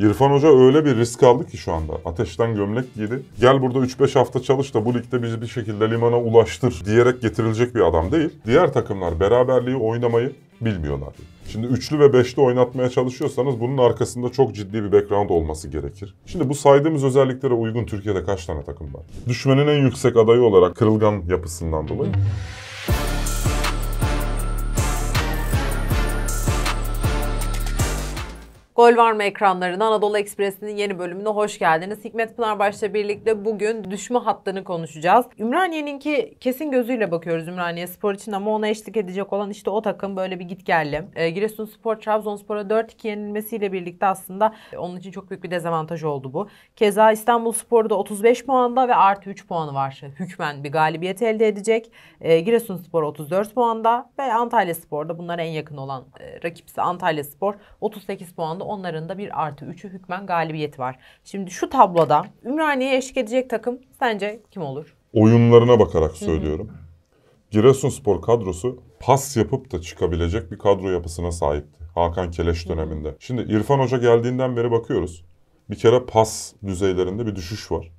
İrfan Hoca öyle bir risk aldı ki şu anda. Ateşten gömlek giydi. Gel burada 3-5 hafta çalış da bu ligde bizi bir şekilde limana ulaştır diyerek getirilecek bir adam değil. Diğer takımlar beraberliği oynamayı bilmiyorlar. Şimdi üçlü ve beşli oynatmaya çalışıyorsanız bunun arkasında çok ciddi bir background olması gerekir. Şimdi bu saydığımız özelliklere uygun Türkiye'de kaç tane takım var? Düşmenin en yüksek adayı olarak kırılgan yapısından dolayı Gol var mı ekranlarına? Anadolu Ekspresi'nin yeni bölümüne hoş geldiniz. Hikmet Pınarbaş'la birlikte bugün düşme hattını konuşacağız. Ümraniye'ninki kesin gözüyle bakıyoruz Ümraniye Spor için ama ona eşlik edecek olan işte o takım böyle bir git geldi. E, ee, Giresun Spor Trabzonspor'a 4-2 yenilmesiyle birlikte aslında e, onun için çok büyük bir dezavantaj oldu bu. Keza İstanbul Spor'da 35 puanda ve artı 3 puanı var. Hükmen bir galibiyet elde edecek. E, Giresun Spor 34 puanda ve Antalya Spor'da bunlara en yakın olan e, rakipsi Antalya Spor 38 puanda Onların da bir artı 3'ü hükmen galibiyeti var. Şimdi şu tabloda Ümraniye'ye eşlik edecek takım sence kim olur? Oyunlarına bakarak söylüyorum. Giresunspor kadrosu pas yapıp da çıkabilecek bir kadro yapısına sahipti. Hakan Keleş döneminde. Şimdi İrfan Hoca geldiğinden beri bakıyoruz. Bir kere pas düzeylerinde bir düşüş var.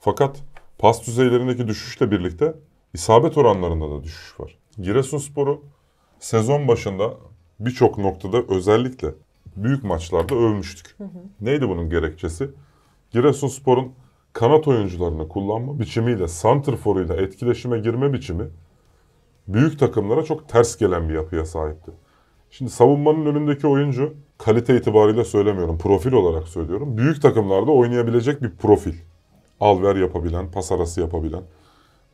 Fakat pas düzeylerindeki düşüşle birlikte isabet oranlarında da düşüş var. Giresunspor'u sezon başında birçok noktada özellikle büyük maçlarda övmüştük. Hı hı. Neydi bunun gerekçesi? Giresunspor'un kanat oyuncularını kullanma biçimiyle, santrforuyla etkileşime girme biçimi büyük takımlara çok ters gelen bir yapıya sahipti. Şimdi savunmanın önündeki oyuncu kalite itibariyle söylemiyorum, profil olarak söylüyorum. Büyük takımlarda oynayabilecek bir profil. Alver yapabilen, pas arası yapabilen,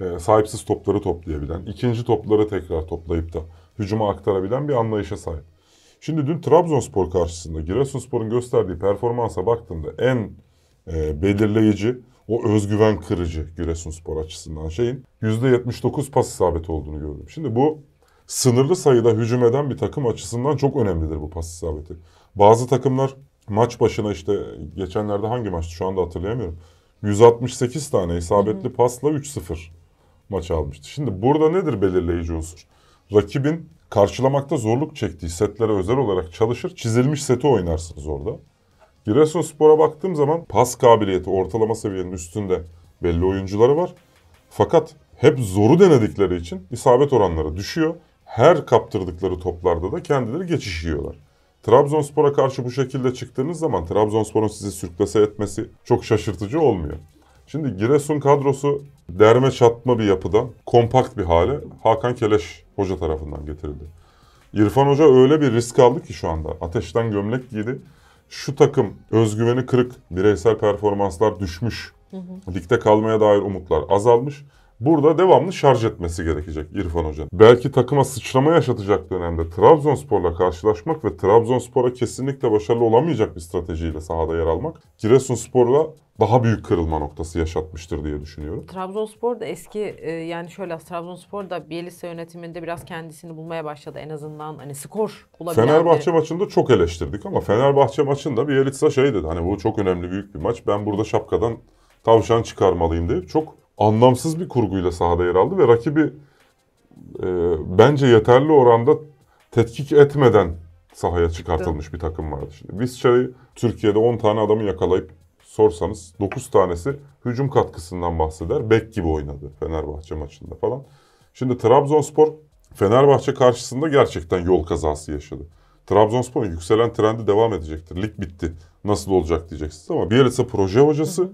e, sahipsiz topları toplayabilen, ikinci topları tekrar toplayıp da hücuma aktarabilen bir anlayışa sahip. Şimdi dün Trabzonspor karşısında Giresunspor'un gösterdiği performansa baktığımda en e, belirleyici o özgüven kırıcı Giresunspor açısından şeyin %79 pas isabeti olduğunu gördüm. Şimdi bu sınırlı sayıda hücum eden bir takım açısından çok önemlidir bu pas isabeti. Bazı takımlar maç başına işte geçenlerde hangi maçtı şu anda hatırlayamıyorum. 168 tane isabetli pasla 3-0 maç almıştı. Şimdi burada nedir belirleyici unsur? Rakibin karşılamakta zorluk çektiği setlere özel olarak çalışır. Çizilmiş seti oynarsınız orada. Giresunspor'a baktığım zaman pas kabiliyeti ortalama seviyenin üstünde belli oyuncuları var. Fakat hep zoru denedikleri için isabet oranları düşüyor. Her kaptırdıkları toplarda da kendileri geçiş yiyorlar. Trabzonspor'a karşı bu şekilde çıktığınız zaman Trabzonspor'un sizi sürklese etmesi çok şaşırtıcı olmuyor. Şimdi Giresun kadrosu derme çatma bir yapıdan kompakt bir hale Hakan Keleş hoca tarafından getirildi. İrfan Hoca öyle bir risk aldı ki şu anda. Ateşten gömlek giydi. Şu takım özgüveni kırık, bireysel performanslar düşmüş. Hı hı. Ligde kalmaya dair umutlar azalmış. Burada devamlı şarj etmesi gerekecek İrfan Hoca. Belki takıma sıçrama yaşatacak dönemde Trabzonspor'la karşılaşmak ve Trabzonspor'a kesinlikle başarılı olamayacak bir stratejiyle sahada yer almak Giresunspor'la daha büyük kırılma noktası yaşatmıştır diye düşünüyorum. Trabzonspor da eski e, yani şöyle Trabzonspor da Bielisa yönetiminde biraz kendisini bulmaya başladı en azından hani skor bulabilen. Fenerbahçe bir... maçında çok eleştirdik ama Fenerbahçe maçında Bielisa şey dedi hani bu çok önemli büyük bir maç ben burada şapkadan tavşan çıkarmalıyım diye çok anlamsız bir kurguyla sahada yer aldı ve rakibi e, bence yeterli oranda tetkik etmeden sahaya çıkartılmış bir takım vardı. Şimdi Visca'yı şey, Türkiye'de 10 tane adamı yakalayıp sorsanız 9 tanesi hücum katkısından bahseder. Bek gibi oynadı Fenerbahçe maçında falan. Şimdi Trabzonspor Fenerbahçe karşısında gerçekten yol kazası yaşadı. Trabzonspor'un yükselen trendi devam edecektir. Lig bitti. Nasıl olacak diyeceksiniz ama Bielitsa proje hocası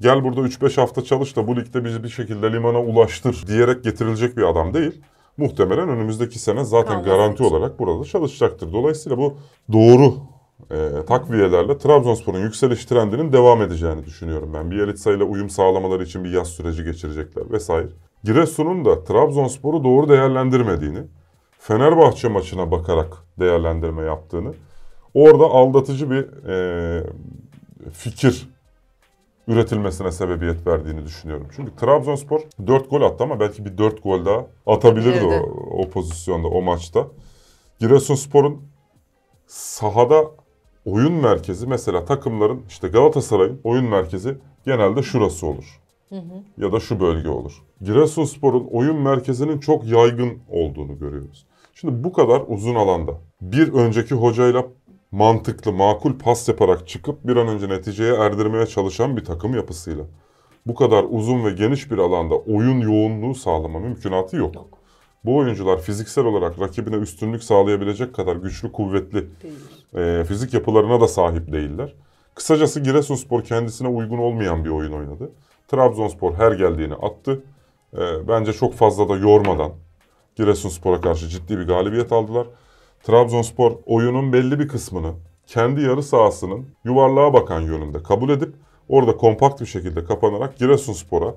gel burada 3-5 hafta çalış da bu ligde bizi bir şekilde limana ulaştır diyerek getirilecek bir adam değil. Muhtemelen önümüzdeki sene zaten Kalmaz garanti için. olarak burada çalışacaktır. Dolayısıyla bu doğru e, takviyelerle Trabzonspor'un yükseliş trendinin devam edeceğini düşünüyorum ben. Bir Bielitsa ile uyum sağlamaları için bir yaz süreci geçirecekler vesaire. Giresun'un da Trabzonspor'u doğru değerlendirmediğini, Fenerbahçe maçına bakarak değerlendirme yaptığını, orada aldatıcı bir e, fikir üretilmesine sebebiyet verdiğini düşünüyorum. Çünkü Trabzonspor 4 gol attı ama belki bir 4 gol daha atabilirdi evet. o, o pozisyonda, o maçta. Giresunspor'un sahada oyun merkezi mesela takımların işte Galatasaray'ın oyun merkezi genelde şurası olur. Hı hı. Ya da şu bölge olur. Giresunspor'un oyun merkezinin çok yaygın olduğunu görüyoruz. Şimdi bu kadar uzun alanda bir önceki hocayla mantıklı, makul pas yaparak çıkıp bir an önce neticeye erdirmeye çalışan bir takım yapısıyla. Bu kadar uzun ve geniş bir alanda oyun yoğunluğu sağlama mümkünatı yok. yok. Bu oyuncular fiziksel olarak rakibine üstünlük sağlayabilecek kadar güçlü, kuvvetli e, fizik yapılarına da sahip değiller. Kısacası Giresunspor kendisine uygun olmayan bir oyun oynadı. Trabzonspor her geldiğini attı. E, bence çok fazla da yormadan Giresunspor'a karşı ciddi bir galibiyet aldılar. Trabzonspor oyunun belli bir kısmını kendi yarı sahasının yuvarlığa bakan yönünde kabul edip orada kompakt bir şekilde kapanarak Giresunspor'a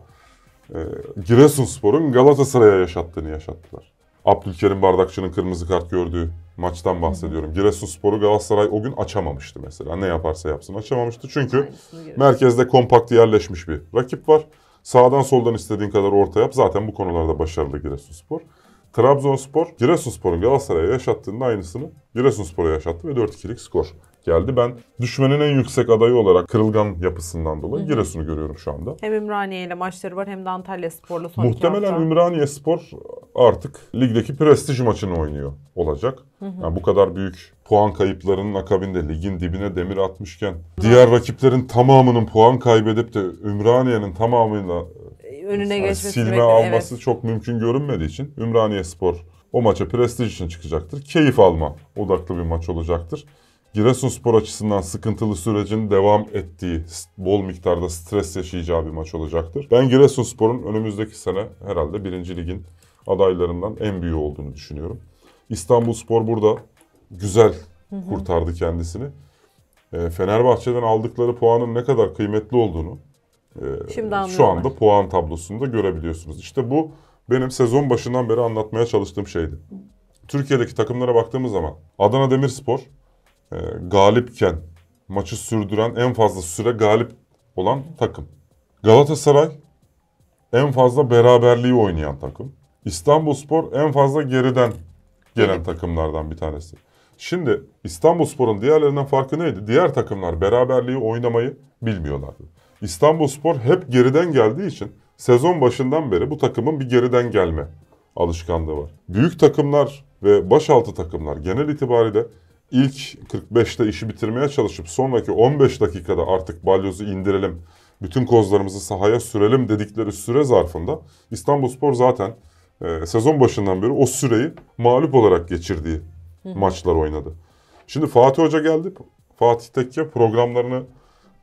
e, Giresunspor'un Galatasaray'a yaşattığını yaşattılar. Abdülkerim Bardakçı'nın kırmızı kart gördüğü maçtan bahsediyorum. Giresunspor'u Galatasaray o gün açamamıştı mesela. Ne yaparsa yapsın açamamıştı. Çünkü merkezde kompakt yerleşmiş bir rakip var. Sağdan soldan istediğin kadar orta yap. Zaten bu konularda başarılı Giresunspor. Trabzonspor Giresunspor'un Galatasaray'a yaşattığında aynısını Giresunspor'a yaşattı ve 4-2'lik skor geldi. Ben düşmenin en yüksek adayı olarak kırılgan yapısından dolayı Giresun'u görüyorum şu anda. Hem Ümraniye ile maçları var hem de Antalya Spor'la son Muhtemelen hafta. Ümraniye Spor artık ligdeki prestij maçını oynuyor olacak. Hı-hı. Yani bu kadar büyük puan kayıplarının akabinde ligin dibine demir atmışken hı diğer rakiplerin tamamının puan kaybedip de Ümraniye'nin tamamıyla önüne yani geçmesi. Silme alması evet. çok mümkün görünmediği için Ümraniye Spor o maça prestij için çıkacaktır. Keyif alma odaklı bir maç olacaktır. Giresunspor açısından sıkıntılı sürecin devam ettiği, bol miktarda stres yaşayacağı bir maç olacaktır. Ben Giresunspor'un önümüzdeki sene herhalde 1. ligin adaylarından en büyüğü olduğunu düşünüyorum. İstanbulspor burada güzel kurtardı kendisini. Ee, Fenerbahçe'den aldıkları puanın ne kadar kıymetli olduğunu, ee, Şimdi anladım. şu anda puan tablosunda görebiliyorsunuz. İşte bu benim sezon başından beri anlatmaya çalıştığım şeydi. Türkiye'deki takımlara baktığımız zaman Adana Demirspor e, galipken maçı sürdüren en fazla süre galip olan takım. Galatasaray en fazla beraberliği oynayan takım. İstanbulspor en fazla geriden gelen takımlardan bir tanesi. Şimdi İstanbulspor'un diğerlerinden farkı neydi? Diğer takımlar beraberliği oynamayı bilmiyorlardı. İstanbulspor hep geriden geldiği için sezon başından beri bu takımın bir geriden gelme alışkanlığı var. Büyük takımlar ve başaltı takımlar genel itibariyle ilk 45'te işi bitirmeye çalışıp sonraki 15 dakikada artık balyozu indirelim, bütün kozlarımızı sahaya sürelim dedikleri süre zarfında İstanbulspor zaten e, sezon başından beri o süreyi mağlup olarak geçirdiği maçlar oynadı. Şimdi Fatih Hoca geldi. Fatih Tekke programlarını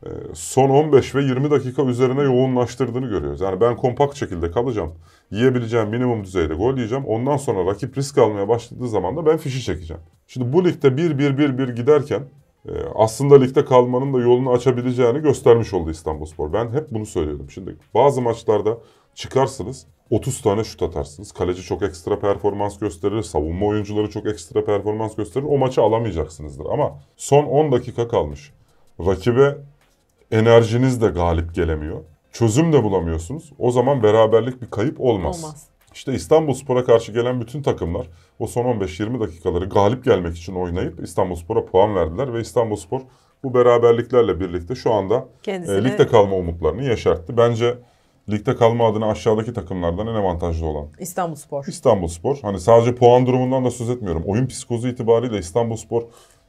ee, son 15 ve 20 dakika üzerine yoğunlaştırdığını görüyoruz. Yani ben kompakt şekilde kalacağım. Yiyebileceğim minimum düzeyde gol yiyeceğim. Ondan sonra rakip risk almaya başladığı zaman da ben fişi çekeceğim. Şimdi bu ligde 1-1-1-1 giderken e, aslında ligde kalmanın da yolunu açabileceğini göstermiş oldu İstanbulspor. Ben hep bunu söylüyordum. Şimdi bazı maçlarda çıkarsınız 30 tane şut atarsınız. Kaleci çok ekstra performans gösterir. Savunma oyuncuları çok ekstra performans gösterir. O maçı alamayacaksınızdır. Ama son 10 dakika kalmış. Rakibe enerjiniz de galip gelemiyor. Çözüm de bulamıyorsunuz. O zaman beraberlik bir kayıp olmaz. Olmaz. İşte İstanbul Spor'a karşı gelen bütün takımlar o son 15-20 dakikaları galip gelmek için oynayıp İstanbul Spor'a puan verdiler ve İstanbul Spor bu beraberliklerle birlikte şu anda Kendisine... e, ligde kalma umutlarını yaşarttı. Bence ligde kalma adına aşağıdaki takımlardan en avantajlı olan İstanbul Spor. İstanbul Spor. Hani sadece puan durumundan da söz etmiyorum. Oyun psikozu itibariyle İstanbul Spor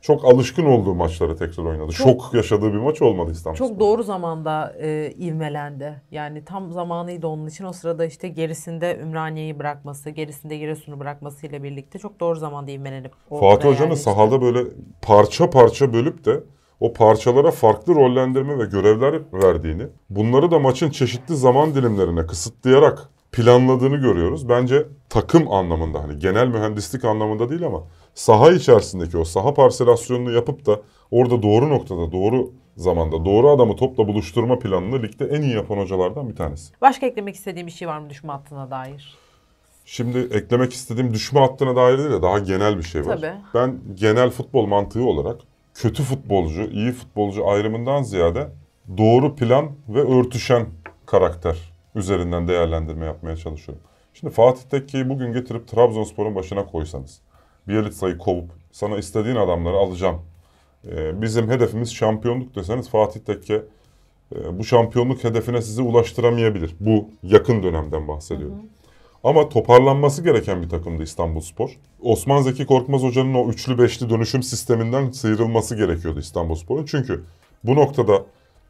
çok alışkın olduğu maçları tekrar oynadı. Çok, Şok yaşadığı bir maç olmadı İstanbul. Çok doğru zamanda e, ivmelendi. Yani tam zamanıydı onun için. O sırada işte gerisinde Ümraniye'yi bırakması, gerisinde Giresun'u bırakmasıyla birlikte çok doğru zamanda ivmelenip. Fatih Hoca'nın yani sahada işte. böyle parça parça bölüp de o parçalara farklı rollendirme ve görevler verdiğini, bunları da maçın çeşitli zaman dilimlerine kısıtlayarak planladığını görüyoruz. Bence takım anlamında hani genel mühendislik anlamında değil ama saha içerisindeki o saha parselasyonunu yapıp da orada doğru noktada doğru zamanda doğru adamı topla buluşturma planını ligde en iyi yapan hocalardan bir tanesi. Başka eklemek istediğim bir şey var mı düşme hattına dair? Şimdi eklemek istediğim düşme hattına dair değil de daha genel bir şey var. Tabii. Ben genel futbol mantığı olarak kötü futbolcu, iyi futbolcu ayrımından ziyade doğru plan ve örtüşen karakter üzerinden değerlendirme yapmaya çalışıyorum. Şimdi Fatih Tekke'yi bugün getirip Trabzonspor'un başına koysanız, Bielitsa'yı kovup sana istediğin adamları alacağım. Ee, bizim hedefimiz şampiyonluk deseniz Fatih Tekke e, bu şampiyonluk hedefine sizi ulaştıramayabilir. Bu yakın dönemden bahsediyorum. Hı hı. Ama toparlanması gereken bir takımdı İstanbulspor. Osman Zeki Korkmaz Hoca'nın o üçlü beşli dönüşüm sisteminden sıyrılması gerekiyordu İstanbul Çünkü bu noktada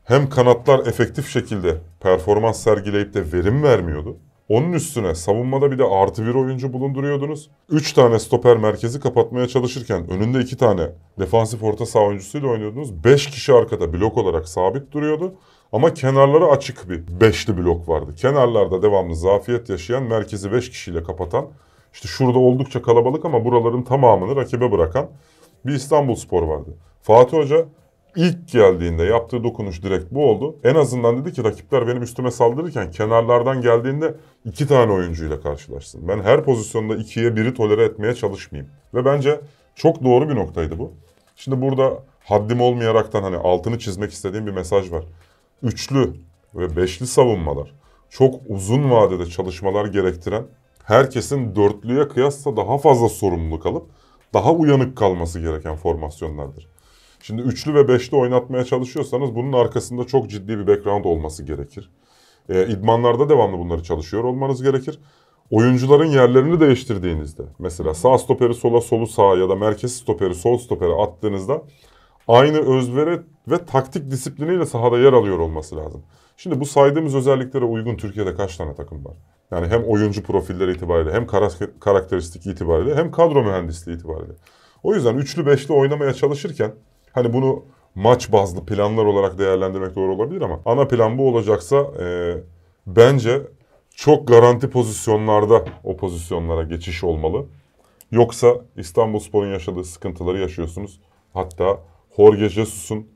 hem kanatlar efektif şekilde performans sergileyip de verim vermiyordu. Onun üstüne savunmada bir de artı bir oyuncu bulunduruyordunuz. 3 tane stoper merkezi kapatmaya çalışırken önünde 2 tane defansif orta saha oyuncusuyla oynuyordunuz. 5 kişi arkada blok olarak sabit duruyordu. Ama kenarları açık bir beşli blok vardı. Kenarlarda devamlı zafiyet yaşayan, merkezi 5 kişiyle kapatan, işte şurada oldukça kalabalık ama buraların tamamını rakibe bırakan bir İstanbul Spor vardı. Fatih Hoca ilk geldiğinde yaptığı dokunuş direkt bu oldu. En azından dedi ki rakipler benim üstüme saldırırken kenarlardan geldiğinde iki tane oyuncuyla karşılaşsın. Ben her pozisyonda ikiye biri tolere etmeye çalışmayayım. Ve bence çok doğru bir noktaydı bu. Şimdi burada haddim olmayaraktan hani altını çizmek istediğim bir mesaj var. Üçlü ve beşli savunmalar çok uzun vadede çalışmalar gerektiren herkesin dörtlüye kıyasla daha fazla sorumluluk alıp daha uyanık kalması gereken formasyonlardır. Şimdi üçlü ve beşli oynatmaya çalışıyorsanız bunun arkasında çok ciddi bir background olması gerekir. E, idmanlarda devamlı bunları çalışıyor olmanız gerekir. Oyuncuların yerlerini değiştirdiğinizde mesela sağ stoperi sola solu sağa ya da merkez stoperi sol stoperi attığınızda aynı özveri ve taktik disipliniyle sahada yer alıyor olması lazım. Şimdi bu saydığımız özelliklere uygun Türkiye'de kaç tane takım var? Yani hem oyuncu profilleri itibariyle hem karakteristik itibariyle hem kadro mühendisliği itibariyle. O yüzden üçlü beşli oynamaya çalışırken Hani bunu maç bazlı planlar olarak değerlendirmek doğru olabilir ama ana plan bu olacaksa e, bence çok garanti pozisyonlarda o pozisyonlara geçiş olmalı. Yoksa İstanbulspor'un yaşadığı sıkıntıları yaşıyorsunuz. Hatta Jorge Jesus'un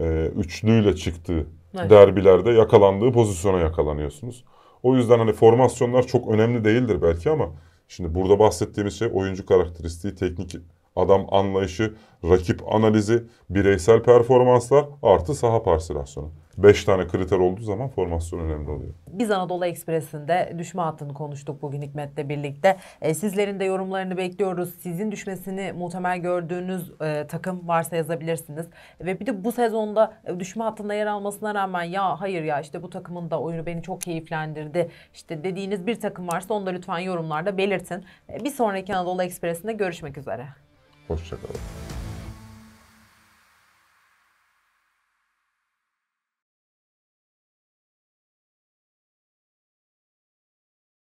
e, üçlüyle çıktığı evet. derbilerde yakalandığı pozisyona yakalanıyorsunuz. O yüzden hani formasyonlar çok önemli değildir belki ama şimdi burada bahsettiğimiz şey oyuncu karakteristiği, teknik adam anlayışı, rakip analizi, bireysel performanslar artı saha parselasyonu. beş tane kriter olduğu zaman formasyon önemli oluyor. Biz Anadolu Ekspresi'nde düşme hattını konuştuk bugün Hikmet'le birlikte. E, sizlerin de yorumlarını bekliyoruz. Sizin düşmesini muhtemel gördüğünüz e, takım varsa yazabilirsiniz. Ve bir de bu sezonda e, düşme hattında yer almasına rağmen ya hayır ya işte bu takımın da oyunu beni çok keyiflendirdi. İşte dediğiniz bir takım varsa onu da lütfen yorumlarda belirtin. E, bir sonraki Anadolu Ekspresi'nde görüşmek üzere. Hoşçakalın.